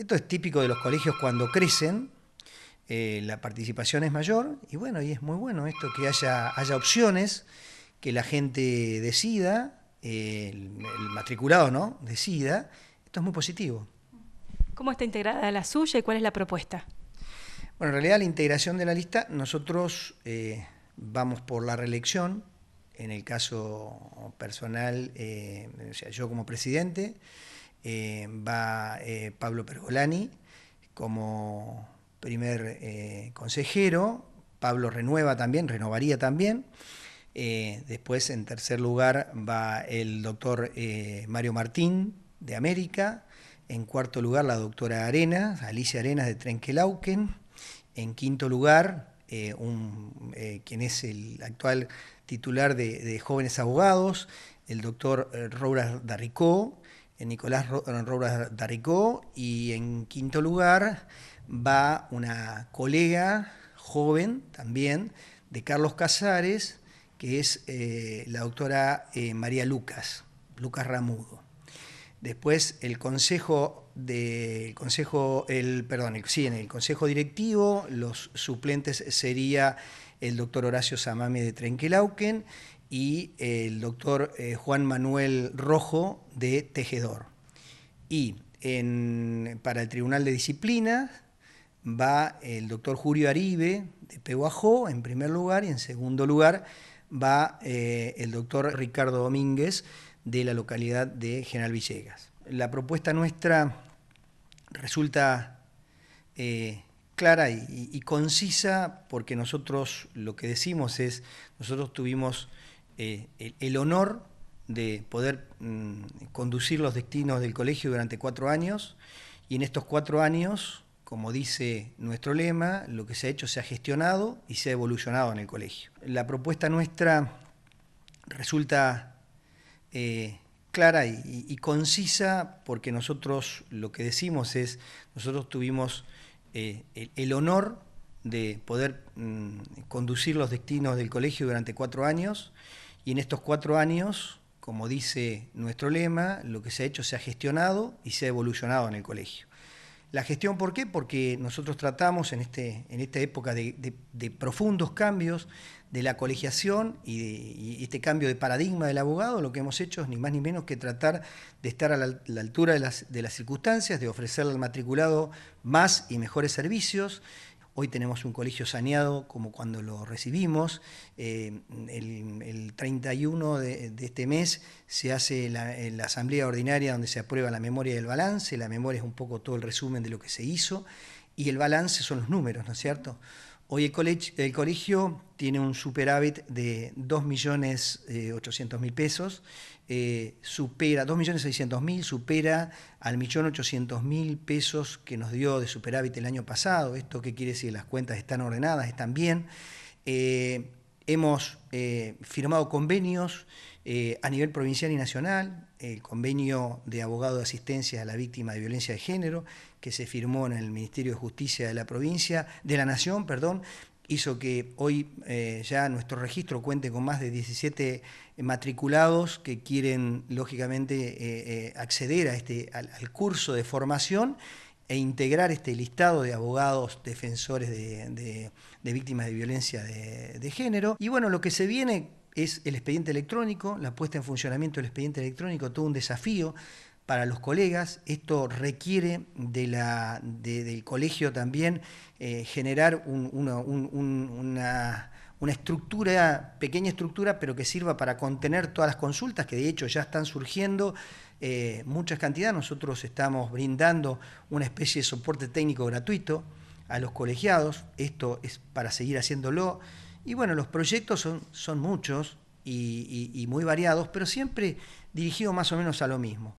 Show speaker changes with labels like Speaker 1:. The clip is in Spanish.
Speaker 1: Esto es típico de los colegios cuando crecen, eh, la participación es mayor y bueno, y es muy bueno esto, que haya, haya opciones, que la gente decida, el, matriculado no, decida. Esto es muy positivo. ¿Cómo está integrada la suya y cuál es la propuesta? Bueno, en realidad la integración de la lista, nosotros eh, vamos por la reelección, en el caso personal, eh, sea, yo como presidente, eh, va eh, Pablo Pergolani como primer eh, consejero, Pablo renueva también, renovaría también. después, en tercer lugar, va el doctor Mario Martín de América. En cuarto lugar, la doctora Arenas, Alicia Arenas de Trenquelauken. En quinto lugar, quien es el actual titular de, Jóvenes Abogados, el doctor Robras Darricó en Nicolás Roura Darricó y en quinto lugar va una colega joven también de Carlos Casares, que es eh, la doctora eh, María Lucas, Lucas Ramudo. Después el consejo consejo, el, perdón, sí, en el consejo directivo, los suplentes sería el doctor Horacio Samame de Trenquelauquen y el doctor eh, Juan Manuel Rojo de Tejedor. Y para el Tribunal de Disciplina va el doctor Julio Aribe de Pehuajó en primer lugar y en segundo lugar va eh, el doctor Ricardo Domínguez de la localidad de General Villegas. La propuesta nuestra resulta eh, clara y, concisa porque nosotros lo que decimos es, nosotros tuvimos eh, el, honor de poder mm, conducir los destinos del colegio durante cuatro años y en estos cuatro años, como dice nuestro lema, lo que se ha hecho se ha gestionado y se ha evolucionado en el colegio. La propuesta nuestra resulta eh, clara y, concisa porque nosotros lo que decimos es, nosotros tuvimos eh, el, honor de poder mm, conducir los destinos del colegio durante cuatro años y en estos cuatro años, como dice nuestro lema, lo que se ha hecho se ha gestionado y se ha evolucionado en el colegio. La gestión, ¿por qué? Porque nosotros tratamos en, este, en esta época de, profundos cambios de la colegiación y, este cambio de paradigma del abogado, lo que hemos hecho es ni más ni menos que tratar de estar a la, altura de las, de las circunstancias, de ofrecerle al matriculado más y mejores servicios Hoy tenemos un colegio saneado como cuando lo recibimos. Eh, el, 31 de, este mes se hace la, eh, la, asamblea ordinaria donde se aprueba la memoria y el balance. La memoria es un poco todo el resumen de lo que se hizo y el balance son los números, ¿no es cierto? Hoy el, colegio tiene un superávit de 2.800.000 eh, pesos, eh, supera 2.600.000, supera al 1.800.000 pesos que nos dio de superávit el año pasado. ¿Esto qué quiere decir? Las cuentas están ordenadas, están bien. Eh, Hemos eh, firmado convenios eh, a nivel provincial y nacional, el convenio de abogado de asistencia a la víctima de violencia de género, que se firmó en el Ministerio de Justicia de la provincia, de la Nación, perdón, hizo que hoy eh, ya nuestro registro cuente con más de 17 matriculados que quieren, lógicamente, acceder a este, al curso de formación e integrar este listado de abogados defensores de, víctimas de violencia de, género. Y bueno, lo que se viene es el expediente electrónico, la puesta en funcionamiento del expediente electrónico, todo un desafío para los colegas. Esto requiere de la, del colegio también eh, generar una, una, estructura, pequeña estructura, pero que sirva para contener todas las consultas que de hecho ya están surgiendo eh, muchas cantidades. Nosotros estamos brindando una especie de soporte técnico gratuito a los colegiados. Esto es para seguir haciéndolo. Y bueno, los proyectos son, son muchos y muy variados, pero siempre dirigidos más o menos a lo mismo.